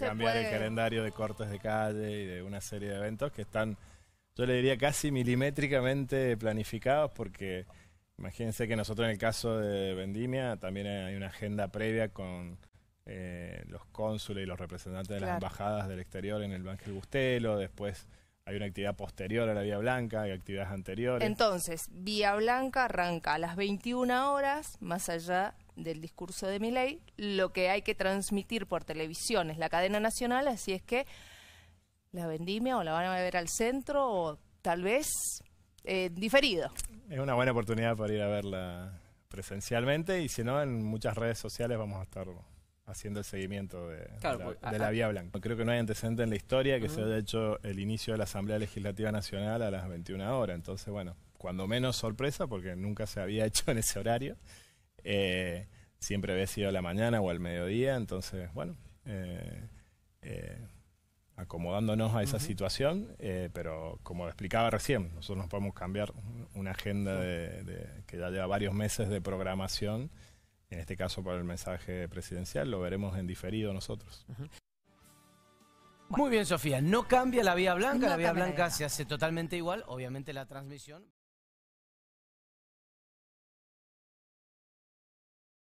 cambiar el calendario de cortes de calle y de una serie de eventos que están, yo le diría, casi milimétricamente planificados porque imagínense que nosotros en el caso de Vendimia también hay una agenda previa con eh, los cónsules y los representantes de las embajadas del exterior en el Ángel Bustelo, después hay una actividad posterior a la Vía Blanca, hay actividades anteriores. Entonces, Vía Blanca arranca a las 21 horas, más allá del discurso de Miley, lo que hay que transmitir por televisión es la cadena nacional, así es que la vendimia o la van a ver al centro o tal vez eh, diferido. Es una buena oportunidad para ir a verla presencialmente y si no, en muchas redes sociales vamos a estar haciendo el seguimiento de, la, vía blanca. Creo que no hay antecedente en la historia que se haya hecho el inicio de la Asamblea Legislativa Nacional a las 21 horas. Entonces, bueno, cuando menos sorpresa, porque nunca se había hecho en ese horario. Eh, siempre había sido a la mañana o al mediodía. Entonces, bueno, eh, eh, acomodándonos a esa situación, pero como explicaba recién, nosotros nos podemos cambiar una agenda que ya lleva varios meses de programación en este caso para el mensaje presidencial, lo veremos en diferido nosotros. Muy bien, Sofía, no cambia la vía blanca, la vía blanca se hace totalmente igual, obviamente la transmisión...